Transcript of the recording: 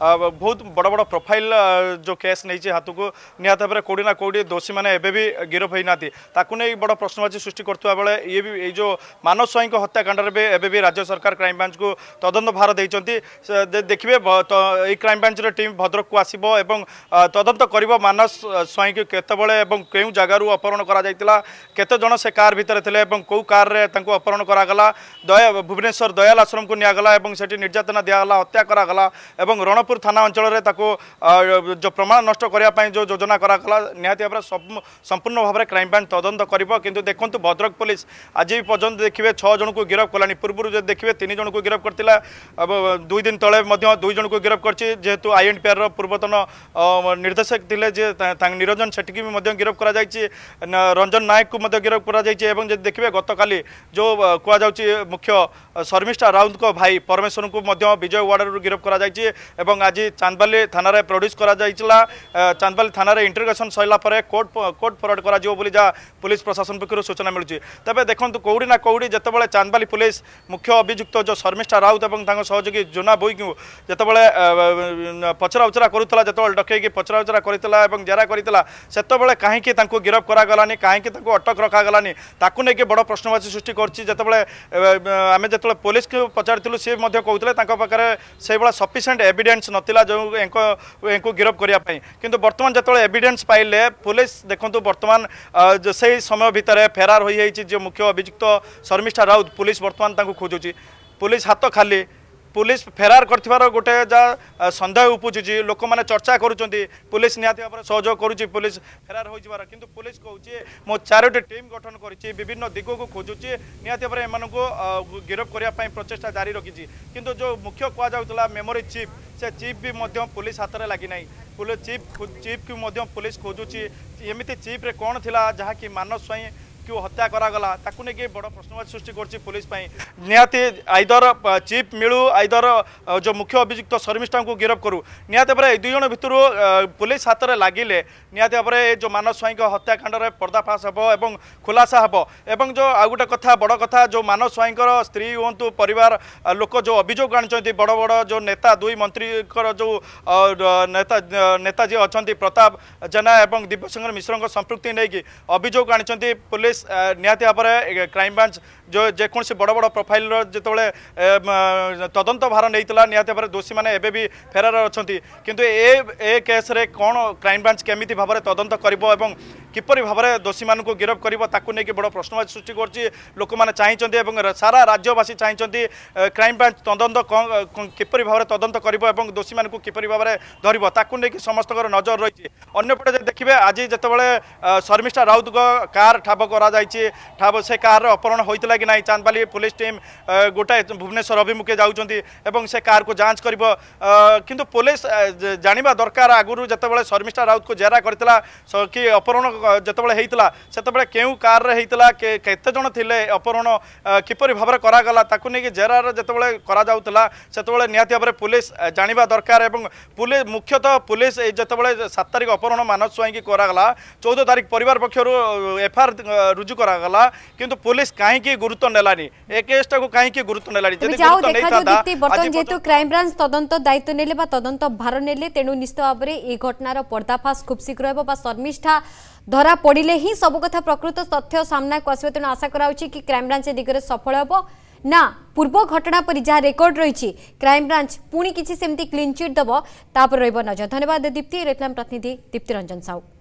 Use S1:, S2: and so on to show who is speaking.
S1: ବହୁତ ବଡ଼ ବଡ଼ ପ୍ରୋଫାଇଲ୍ ଯେଉଁ କେସ୍ ନେଇଛି ହାତକୁ ନିହାତି ଭାବରେ କେଉଁଠି ନା କେଉଁଠି ଦୋଷୀମାନେ ଏବେ ବି ଗିରଫ ହୋଇନାହାନ୍ତି ତାକୁ ନେଇ ବଡ଼ ପ୍ରଶ୍ନବାଚୀ ସୃଷ୍ଟି କରୁଥିବା ବେଳେ ଇଏ ବି ଏଇ ଯେଉଁ ମାନସ ସ୍ୱାଇଁଙ୍କ ହତ୍ୟାକାଣ୍ଡରେ ବି ଏବେ ବି ରାଜ୍ୟ ସରକାର କ୍ରାଇମବ୍ରାଞ୍ଚକୁ ତଦନ୍ତ ଭାର ଦେଇଛନ୍ତି ଦେଖିବେ ଏଇ କ୍ରାଇମବ୍ରାଞ୍ଚର ଟିମ୍ ଭଦ୍ରକକୁ ଆସିବ ଏବଂ ତଦନ୍ତ କରିବ ମାନସ ସ୍ୱାଇଁକୁ କେତେବେଳେ ଏବଂ କେଉଁ ଜାଗାରୁ ଅପହରଣ କରାଯାଇଥିଲା କେତେଜଣ ସେ କାର୍ ଭିତରେ ଥିଲେ ଏବଂ କେଉଁ କାର୍ରେ ତାଙ୍କୁ ଅପହରଣ କରାଗଲା ଦୟା ଭୁବନେଶ୍ୱର ଦୟାଲ ଆଶ୍ରମକୁ ନିଆଗଲା ଏବଂ ସେଠି ନିର୍ଯାତନା ଦିଆଗଲା ହତ୍ୟା କରାଗଲା ଏବଂ ରଣ ମହାପୁର ଥାନା ଅଞ୍ଚଳରେ ତାକୁ ଯେଉଁ ପ୍ରମାଣ ନଷ୍ଟ କରିବା ପାଇଁ ଯେଉଁ ଯୋଜନା କରାଗଲା ନିହାତି ଭାବରେ ସମ୍ପୂର୍ଣ୍ଣ ଭାବରେ କ୍ରାଇମବ୍ରାଞ୍ଚ ତଦନ୍ତ କରିବ କିନ୍ତୁ ଦେଖନ୍ତୁ ଭଦ୍ରକ ପୋଲିସ ଆଜି ପର୍ଯ୍ୟନ୍ତ ଦେଖିବେ ଛଅ ଜଣଙ୍କୁ ଗିରଫ କଲାଣି ପୂର୍ବରୁ ଯଦି ଦେଖିବେ ତିନି ଜଣଙ୍କୁ ଗିରଫ କରିଥିଲା ଦୁଇ ଦିନ ତଳେ ମଧ୍ୟ ଦୁଇ ଜଣଙ୍କୁ ଗିରଫ କରିଛି ଯେହେତୁ ଆଇ ଏନ୍ ପିଆର୍ର ପୂର୍ବତନ ନିର୍ଦ୍ଦେଶକ ଥିଲେ ଯେ ନିରଞ୍ଜନ ସେଠିକି ବି ମଧ୍ୟ ଗିରଫ କରାଯାଇଛି ରଞ୍ଜନ ନାୟକକୁ ମଧ୍ୟ ଗିରଫ କରାଯାଇଛି ଏବଂ ଯଦି ଦେଖିବେ ଗତକାଲି ଯେଉଁ କୁହାଯାଉଛି ମୁଖ୍ୟ ଶର୍ମିଷ୍ଠା ରାଉତଙ୍କ ଭାଇ ପରମେଶ୍ୱରଙ୍କୁ ମଧ୍ୟ ବିଜୟ ୱାର୍ଡ଼ରୁ ଗିରଫ କରାଯାଇଛି ଏବଂ এবং আজ চান্দবালি থানার প্রডিউস করা যাই চান্দবালি থানার ইন্টরগেসন সরিলা পরে কোর্ট কোর্ট ফরওয়ার্ড করা যাব বলে যা পুলিশ প্রশাসন পক্ষ সূচনা মিলুছে তবে দেখুন কৌড়ি না কৌড়ি যেতবে চান্দবালি পুলিশ মুখ্য অভিযুক্ত যে শর্মিষ্ঠা রাউত এবং তাঁর সহযোগী জোনা বুইকু যেতবে পচরা উচরা করুলা যেতবে ডকাইকি পচরা উচরা করেছিল এবং জেরা করেছিল সেতবে কাহিকি তাঁকু গিরফ করা গলানি কাহিকি তাঁকু অটক রখা গলানি তাকে নিয়ে বড় প্রশ্নবাচী সৃষ্টি করছি যেতবে আমি যেত পুলিশকে পচারি সে মধ্যে পাখে সেইভাবে সফিসিয়েন্ট এভিডেন্স ଏଭିଡେନ୍ସ ନଥିଲା ଯେଉଁ ଏଙ୍କୁ ଗିରଫ କରିବା ପାଇଁ କିନ୍ତୁ ବର୍ତ୍ତମାନ ଯେତେବେଳେ ଏଭିଡେନ୍ସ ପାଇଲେ ପୋଲିସ ଦେଖନ୍ତୁ ବର୍ତ୍ତମାନ ସେଇ ସମୟ ଭିତରେ ଫେରାର ହୋଇଯାଇଛି ଯେ ମୁଖ୍ୟ ଅଭିଯୁକ୍ତ ଶର୍ମିଷ୍ଠା ରାଉତ ପୋଲିସ ବର୍ତ୍ତମାନ ତାଙ୍କୁ ଖୋଜୁଛି ପୋଲିସ ହାତ ଖାଲି পুলিশ ফেরার করবার গোটে যা সন্দেহ উপুজুছি লোক মানে চর্চা করছেন পুলিশ নিহতি ভাবে সহযোগ করুছি পুলিশ ফেরার হয়ে যাবার কিন্তু পুলিশ কৌছি মো চারোটি টিম গঠন করেছি বিভিন্ন দিগকু খোঁজুছি নিহতি ভাবে এমন গিরফ করা প্রচেষ্টা জারি রাখিছি কিন্তু যে মুখ্য কুয়া মেমোরি চিপ সে চিপ বি পুলিশ হাতরে লাগি নাই পুলিশ চিপ চিপ কি পুলিশ খোঁজুছি এমিতি চিপ্রে কোণ লা যা কি মানস স্বাইঁ କିଉ ହତ୍ୟା କରାଗଲା ତାକୁ ନେଇକି ବଡ଼ ପ୍ରଶ୍ନବାଚୀ ସୃଷ୍ଟି କରୁଛି ପୋଲିସ ପାଇଁ ନିହାତି ଆଇଦର ଚିପ୍ ମିଳୁ ଆଇଦର ଯେଉଁ ମୁଖ୍ୟ ଅଭିଯୁକ୍ତ ଶର୍ମିଷ୍ଠାଙ୍କୁ ଗିରଫ କରୁ ନିହାତି ଭାବରେ ଏଇ ଦୁଇଜଣ ଭିତରୁ ପୋଲିସ ହାତରେ ଲାଗିଲେ ନିହାତି ଭାବରେ ଏ ଯେଉଁ ମାନସ ସ୍ୱାଇଁଙ୍କ ହତ୍ୟାକାଣ୍ଡରେ ପର୍ଦ୍ଦାଫାଶ ହେବ ଏବଂ ଖୁଲାସା ହେବ ଏବଂ ଯେଉଁ ଆଉ ଗୋଟେ କଥା ବଡ଼ କଥା ଯେଉଁ ମାନସ ସ୍ୱାଇଁଙ୍କର ସ୍ତ୍ରୀ ହୁଅନ୍ତୁ ପରିବାର ଲୋକ ଯେଉଁ ଅଭିଯୋଗ ଆଣିଛନ୍ତି ବଡ଼ ବଡ଼ ଯେଉଁ ନେତା ଦୁଇ ମନ୍ତ୍ରୀଙ୍କର ଯେଉଁ ନେତା ନେତା ଯିଏ ଅଛନ୍ତି ପ୍ରତାପ ଜେନା ଏବଂ ଦିବ୍ୟଶଙ୍କର ମିଶ୍ରଙ୍କ ସମ୍ପୃକ୍ତି ନେଇକି ଅଭିଯୋଗ ଆଣିଛନ୍ତି ପୋଲିସ পুলিশ নিহতি ভাবে ক্রাইমব্রাঞ্চ যেকোনসি বড় বড় প্রোফাইলর যেতবে তদন্ত ভার নিয়ে নিহতি ভাবে দোষী মানে এবে বি ফেরার অনেক কিন্তু এ কেস্রে কোণ ক্রাইমব্রাঞ্চ কেমিতি ভাবে তদন্ত করব এবং किपरि में दोषी मुख कर बड प्रश्नवाची सृष्टि गर्छ लोक मैले चाहिँ सारा राज्यवासी चाहिँ क्राइम किपर भाव किपरि तदंत कर दोषी किपरि में धरव ताकू समस्त नजर अंपटे देखिए आज शर्मिष्ठा राउत कार ठाब से कार अपहरण होता कि नै चांदपाली पुलिस टीम गोटा भुवनेश्वर अभिमुखे कार को जांच कर किंतु पुलिस जानवा दरकार बड़े शर्मिष्ठा राउत को जेरा गरि अपहरण যেতবে হয়েছিল সেতবে কেউ কার্রে হয়েছিল কেতজন লে অপহরণ কিপর ভাবে করাগলা তাকে নিয়ে জেরার যেতবে করা যাওয়া সেতবে নিহতি ভাবে পুলিশ জাঁয়া দরকার এবং পুলিশ মুখ্যতঃ পুলিশ যেতবে সাত তারিখ অপহরণ মানস স্বাইঙ্কি করাগলা চৌদ তারিখ পরিবার পক্ষ এফআইআর রুজু করাগলা কিন্তু পুলিশ কাহিকি গুরুত্ব নেলানি এ কেসটাকে কাহিকি গুরুত্ব নেলানি যদি গুরুত্ব নেইথাতা বর্তমান যেহেতু
S2: ক্রাইম ব্রাঞ্চ তদন্ত দায়িত্ব নেলে বা তদন্ত ভার নেলে তেণু নিশ্চিত ভাবে এই ঘটনার পর্দাফাশ খুব শীঘ্র হব বা শর্মিষ্ঠা ধরা পড়লে হি সবু কথা প্রকৃত তথ্য সামনাকু আসবে তেমন আশা করা হচ্ছে কি ক্রাইমব্রাঞ্চ এ দিগরে সফল হব না পূর্ব ঘটনা পরি যা রেকর্ড রয়েছে ক্রাইমব্রাঞ্চ পুঁ কিছু সেমতি ক্লিন চিট দেব তাপরে রহব নজর ধন্যবাদ দীপ্তি রেখলাম প্রতিনিধি দীপ্তি রঞ্জন সাউ